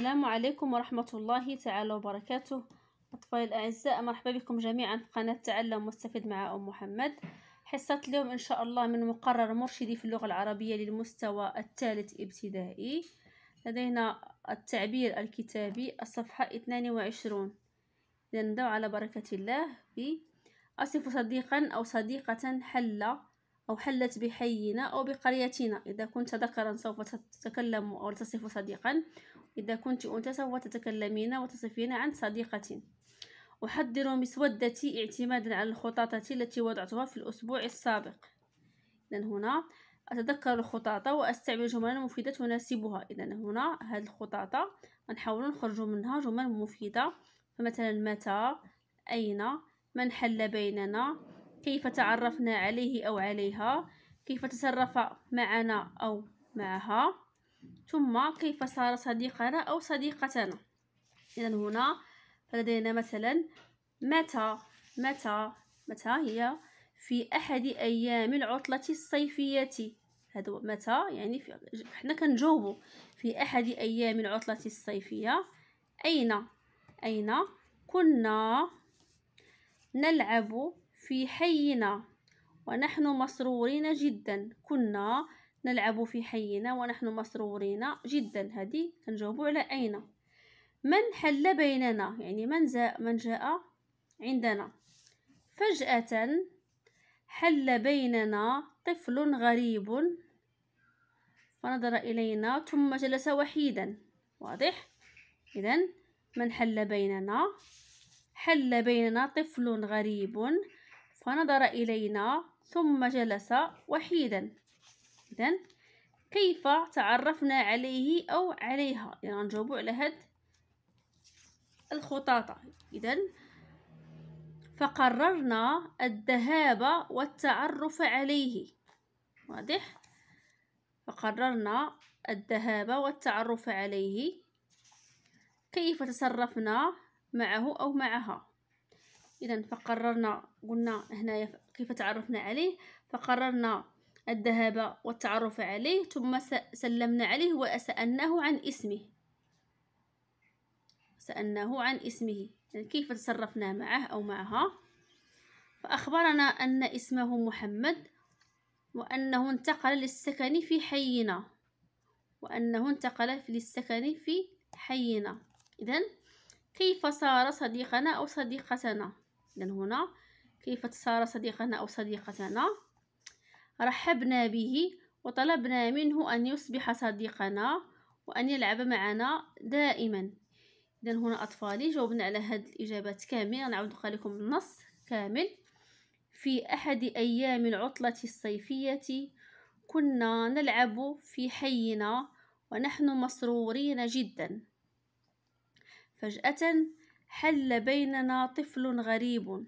السلام عليكم ورحمة الله تعالى وبركاته أطفال الأعزاء مرحبا بكم جميعا في قناة تعلم واستفد مع أم محمد حصة اليوم إن شاء الله من مقرر مرشدي في اللغة العربية للمستوى الثالث ابتدائي لدينا التعبير الكتابي الصفحة 22 إذا على بركة الله بأصف صديقا أو صديقة حل أو حلت بحينا أو بقريتنا إذا كنت ذكرا سوف تتكلم أو تصف صديقا إذا كنت أنثى سوف تتكلمين وتصفين عن صديقة أحضر مسودتي اعتمادا على الخطاطة التي وضعتها في الأسبوع السابق إذا هنا أتذكر الخطاطة وأستعمل جملا مفيدة تناسبها إذا هنا هذه الخطاطة نحاول نخرج منها جمل مفيدة فمثلا متى أين من حل بيننا كيف تعرفنا عليه أو عليها كيف تصرف معنا أو معها ثم كيف صار صديقنا أو صديقتنا إذا هنا لدينا مثلا متى متى متى هي في أحد أيام العطلة الصيفية هذا متى يعني في حنا كنجاوبوا في أحد أيام العطلة الصيفية أين أين كنا نلعب في حينا ونحن مسرورين جدا كنا نلعب في حينا ونحن مسرورين جدا هذه كنجاوبوا على أين من حل بيننا يعني من جاء من جاء عندنا فجأة حل بيننا طفل غريب فنظر إلينا ثم جلس وحيدا واضح إذا من حل بيننا حل بيننا طفل غريب فنظر إلينا ثم جلس وحيدا إذا كيف تعرفنا عليه أو عليها يعني غنجاوبو على هاد الخطاطة إذا فقررنا الذهاب والتعرف عليه واضح فقررنا الذهاب والتعرف عليه كيف تصرفنا معه أو معها اذا فقررنا قلنا هنايا كيف تعرفنا عليه فقررنا الذهاب والتعرف عليه ثم سلمنا عليه وسألناه عن اسمه سألناه عن اسمه يعني كيف تصرفنا معه أو معها فأخبرنا أن اسمه محمد وأنه انتقل للسكن في حينا وأنه انتقل للسكن في حينا إذا كيف صار صديقنا أو صديقتنا إذا هنا كيف صار صديقنا أو صديقتنا رحبنا به وطلبنا منه أن يصبح صديقنا وأن يلعب معنا دائما إذا هنا أطفالي جاوبنا على هاد الإجابات كامله نعاود نقرا لكم النص كامل في أحد أيام العطلة الصيفية كنا نلعب في حينا ونحن مسرورين جدا فجأة حل بيننا طفل غريب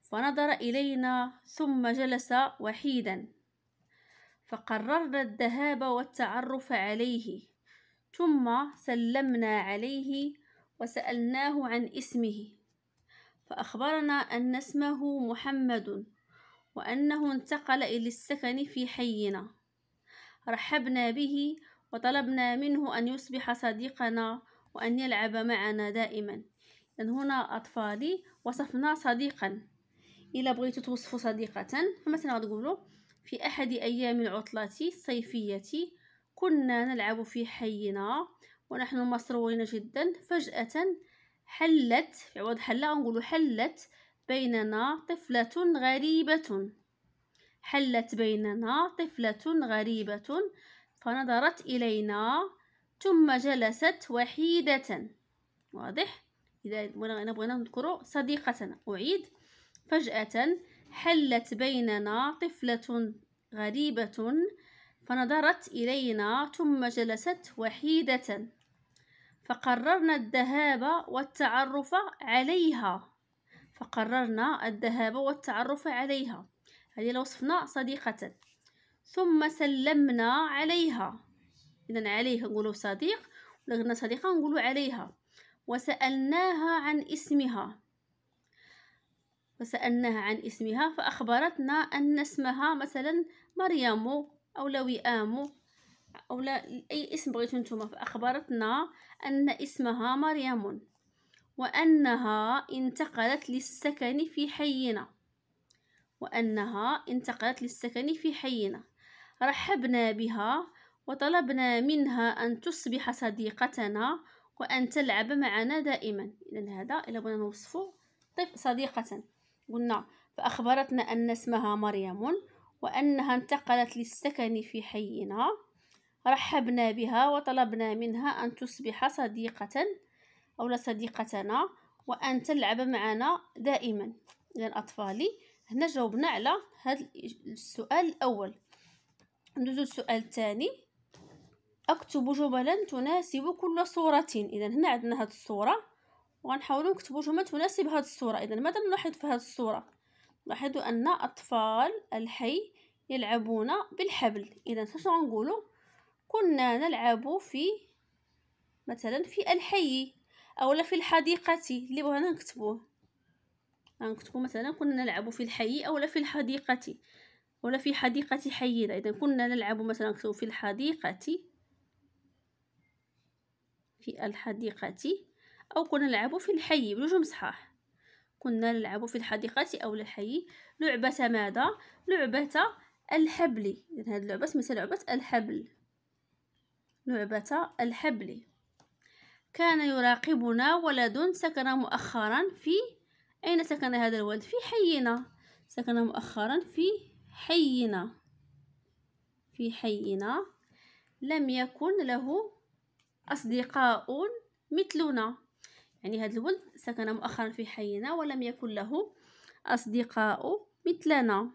فنظر إلينا ثم جلس وحيدا فقررنا الذهاب والتعرف عليه ثم سلمنا عليه وسألناه عن اسمه فأخبرنا أن اسمه محمد وأنه انتقل إلى السكن في حينا رحبنا به وطلبنا منه أن يصبح صديقنا وأن يلعب معنا دائما هنا أطفالي وصفنا صديقا إلا بغيتو توصفوا صديقة فمثلا غتقولو في أحد أيام العطلة الصيفية كنا نلعب في حينا ونحن مسرورين جدا فجأة حلت في عوض حلة غنقولو حلت بيننا طفلة غريبة حلت بيننا طفلة غريبة فنظرت إلينا ثم جلست وحيدة واضح إذا بغينا نذكرو صديقتنا أعيد فجأة حلت بيننا طفلة غريبة فنظرت إلينا ثم جلست وحيدة فقررنا الذهاب والتعرف عليها فقررنا الذهاب والتعرف عليها هذه لو وصفنا صديقة ثم سلمنا عليها إذا عليه نقولوا صديق ولا قلنا صديقة نقولوا عليها وسألناها عن اسمها وسألناها عن اسمها فأخبرتنا أن اسمها مثلا مريم أو لوئام أو لا أي اسم بغيتو نتوما فأخبرتنا أن اسمها مريم وأنها انتقلت للسكن في حينا وأنها انتقلت للسكن في حينا رحبنا بها وطلبنا منها أن تصبح صديقتنا وأن تلعب معنا دائما إذا هذا إلا بغينا نوصفو طفل طيب، صديقة قلنا فأخبرتنا أن اسمها مريم وأنها انتقلت للسكن في حينا رحبنا بها وطلبنا منها أن تصبح صديقة أو صديقتنا وأن تلعب معنا دائما إذا أطفالي هنا جاوبنا على هذا السؤال الأول ندوزو السؤال الثاني اكتب جملا تناسب كل صورة اذا هنا عندنا هاد الصورة وغنحاولو نكتبو جمل تناسب هاد الصورة اذا ماذا نلاحظ في هاد الصورة لاحظوا ان اطفال الحي يلعبون بالحبل اذا شنو غنقولو كنا نلعب في مثلا في الحي اولا في الحديقة اللي بغينا نكتبوه غنكتبو مثلا كنا نلعب في الحي اولا في الحديقة ولا في حديقة حينا اذا كنا نلعب مثلا في الحديقة في الحديقة أو كنا نلعب في الحي بنجم صحاح كنا نلعب في الحديقة أو الحي لعبة ماذا؟ لعبة الحبل إذن يعني هذه اللعبة سميتها لعبة الحبل لعبة الحبل كان يراقبنا ولد سكن مؤخرا في أين سكن هذا الولد؟ في حينا سكن مؤخرا في حينا في حينا لم يكن له أصدقاء مثلنا يعني هذا الولد سكن مؤخرا في حينا ولم يكن له أصدقاء مثلنا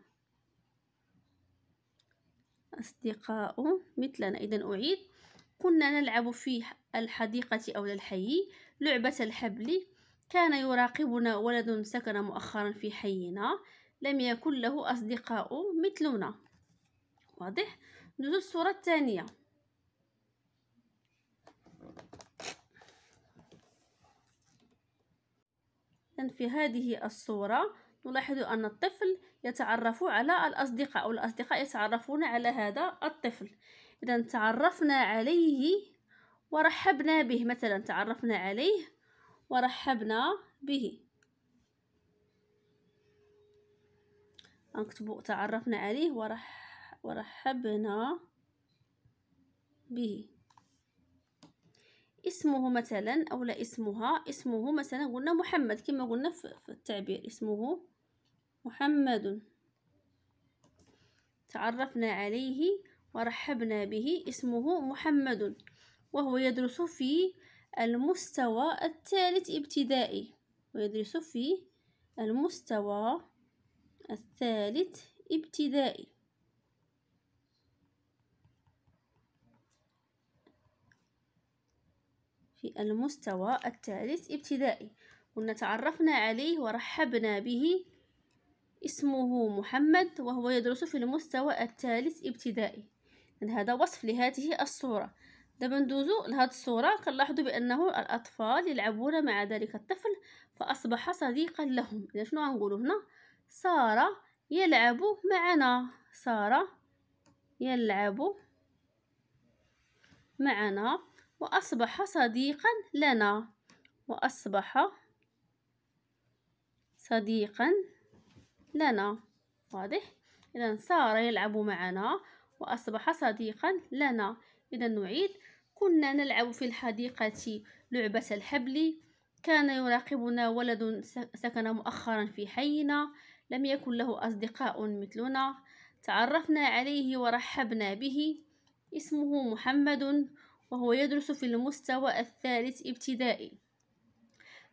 أصدقاء مثلنا إذا أعيد كنا نلعب في الحديقة أو الحي لعبة الحبل كان يراقبنا ولد سكن مؤخرا في حينا لم يكن له أصدقاء مثلنا واضح؟ نزل الصورة الثانية إذا في هذه الصورة نلاحظ أن الطفل يتعرف على الأصدقاء أو الأصدقاء يتعرفون على هذا الطفل إذا تعرفنا عليه ورحبنا به مثلا تعرفنا عليه ورحبنا به نكتب تعرفنا عليه ورح ورحبنا به اسمه مثلا او لا اسمها اسمه مثلا قلنا محمد كما قلنا في التعبير اسمه محمد تعرفنا عليه ورحبنا به اسمه محمد وهو يدرس في المستوى الثالث ابتدائي ويدرس في المستوى الثالث ابتدائي في المستوى الثالث ابتدائي كنا تعرفنا عليه ورحبنا به اسمه محمد وهو يدرس في المستوى الثالث ابتدائي هذا وصف لهذه الصورة دابا ندوزو لهاد الصورة كنلاحظو بأنه الأطفال يلعبون مع ذلك الطفل فأصبح صديقا لهم إذا شنو غنقولو هنا سارة يلعب معنا سارة يلعب معنا وأصبح صديقا لنا وأصبح صديقا لنا واضح إذا صار يلعب معنا وأصبح صديقا لنا إذا نعيد كنا نلعب في الحديقة لعبة الحبل كان يراقبنا ولد سكن مؤخرا في حينا لم يكن له أصدقاء مثلنا تعرفنا عليه ورحبنا به اسمه محمد وهو يدرس في المستوى الثالث ابتدائي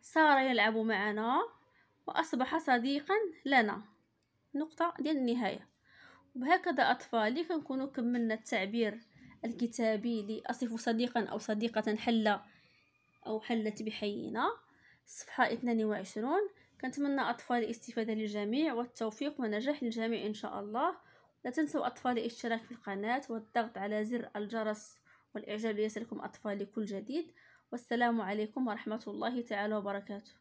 صار يلعب معنا وأصبح صديقا لنا نقطة ديال النهاية وبهكذا أطفالي كنكونوا كملنا التعبير الكتابي لأصف صديقا أو صديقة حل أو حلت بحينا صفحة 22 كنتمنى أطفالي الاستفادة للجميع والتوفيق ونجاح للجميع إن شاء الله لا تنسوا أطفالي الاشتراك في القناة والضغط على زر الجرس والإعجاب ليصلكم أطفالي كل جديد والسلام عليكم ورحمة الله تعالى وبركاته